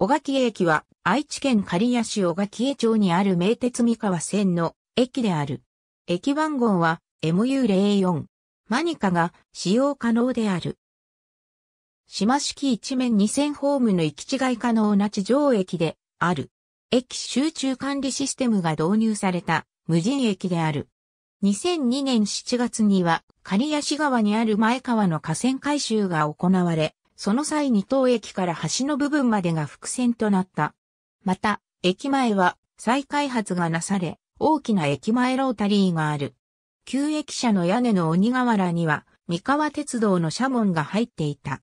小垣駅は愛知県刈谷市小垣江町にある名鉄三河線の駅である。駅番号は MU04。マニカが使用可能である。島式一面二線ホームの行き違い可能な地上駅である。駅集中管理システムが導入された無人駅である。2002年7月には、刈谷市川にある前川の河川改修が行われ、その際二等駅から橋の部分までが伏線となった。また、駅前は再開発がなされ、大きな駅前ロータリーがある。旧駅舎の屋根の鬼瓦には、三河鉄道の社門が入っていた。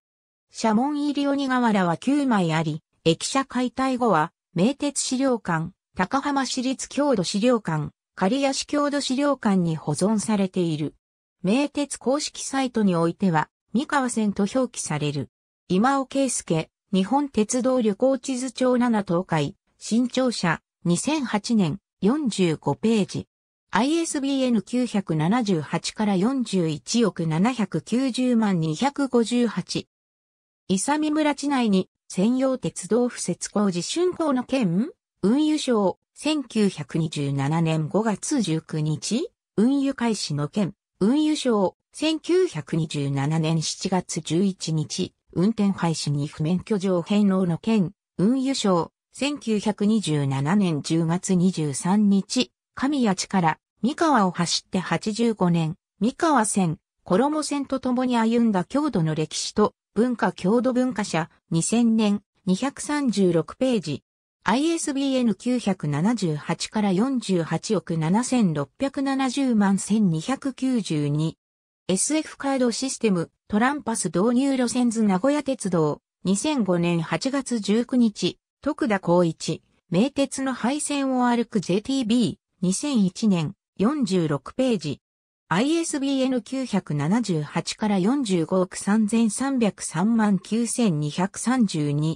社門入り鬼瓦は9枚あり、駅舎解体後は、名鉄資料館、高浜市立郷土資料館、刈谷市郷土資料館に保存されている。名鉄公式サイトにおいては、三河線と表記される。今尾圭介、日本鉄道旅行地図帳7東海、新潮社、2008年、45ページ。ISBN 978から41億790万258。伊佐美村地内に専用鉄道敷設工事竣工の件運輸省、1927年5月19日、運輸開始の件運輸省、1927年7月11日、運転廃止に不免許状返納の件、運輸省、1927年10月23日、神谷地から三河を走って85年、三河線、衣線と共に歩んだ郷土の歴史と文化郷土文化社2000年236ページ。ISBN 978から48億7670万1292。SF カードシステム、トランパス導入路線図名古屋鉄道、2005年8月19日、徳田光一、名鉄の廃線を歩く JTB、2001年、46ページ。ISBN 978から45億3303万9232。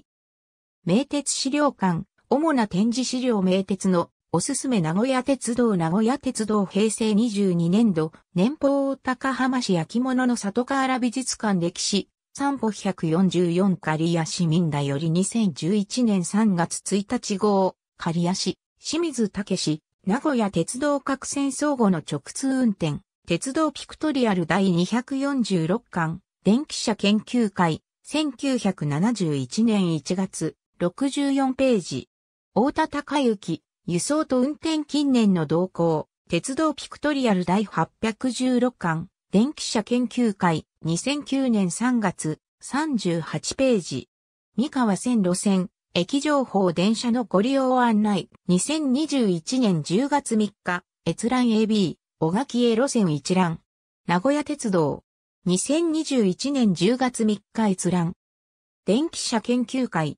名鉄資料館、主な展示資料名鉄のおすすめ名古屋鉄道名古屋鉄道平成22年度、年俸高浜市焼き物の里河原美術館歴史、散歩144刈谷市民だより2011年3月1日号、刈谷市、清水武市、名古屋鉄道各線相互の直通運転、鉄道ピクトリアル第246巻、電気車研究会、1971年1月、64ページ。大田隆之、輸送と運転近年の動向、鉄道ピクトリアル第816巻、電気車研究会、2009年3月、38ページ。三河線路線、駅情報電車のご利用案内、2021年10月3日、閲覧 AB、小垣へ路線一覧。名古屋鉄道、2021年10月3日閲覧 a b 小垣江路線一覧名古屋鉄道2 0 2 1年1 0月3日閲覧電気車研究会、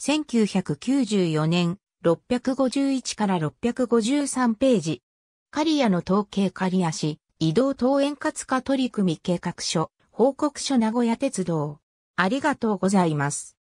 1994年、651から653ページ。カリアの統計カリア市、移動等円滑化取り組み計画書、報告書名古屋鉄道。ありがとうございます。